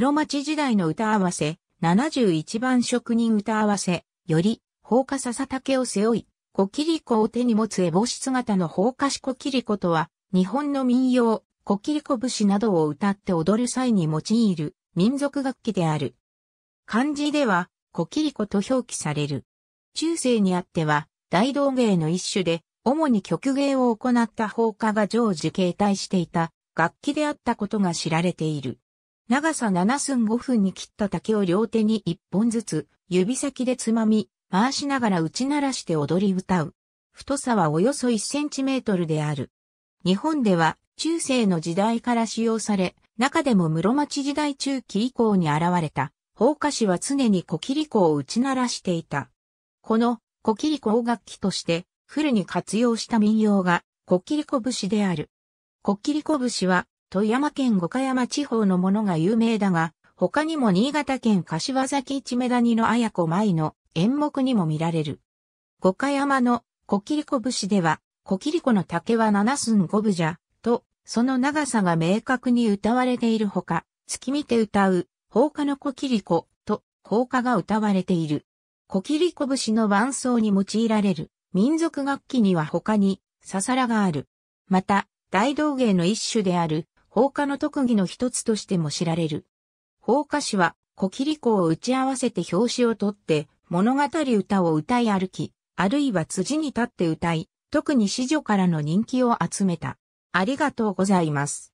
室町時代の歌合わせ、71番職人歌合わせ、より、放火笹竹を背負い、小切子を手に持つ烏帽子姿の放火し小切子とは、日本の民謡、小切子武士などを歌って踊る際に用いる民族楽器である。漢字では、小切子と表記される。中世にあっては、大道芸の一種で、主に曲芸を行った放火が常時形態していた楽器であったことが知られている。長さ7寸5分に切った竹を両手に1本ずつ、指先でつまみ、回しながら打ち鳴らして踊り歌う。太さはおよそ1センチメートルである。日本では中世の時代から使用され、中でも室町時代中期以降に現れた、放火師は常に小切子を打ち鳴らしていた。この小切子を楽器としてフルに活用した民謡が小切子節である。小切子節は富山県五箇山地方のものが有名だが、他にも新潟県柏崎一目谷の綾子舞の演目にも見られる。五箇山の小切子節では、小切子の竹は七寸五分じゃ、と、その長さが明確に歌われているほか、月見て歌う、放火の小切子と、放火が歌われている。小切子節の伴奏に用いられる民族楽器には他に、ささらがある。また、大道芸の一種である、放火の特技の一つとしても知られる。放火師は、小切子を打ち合わせて表紙を取って、物語歌を歌い歩き、あるいは辻に立って歌い、特に子女からの人気を集めた。ありがとうございます。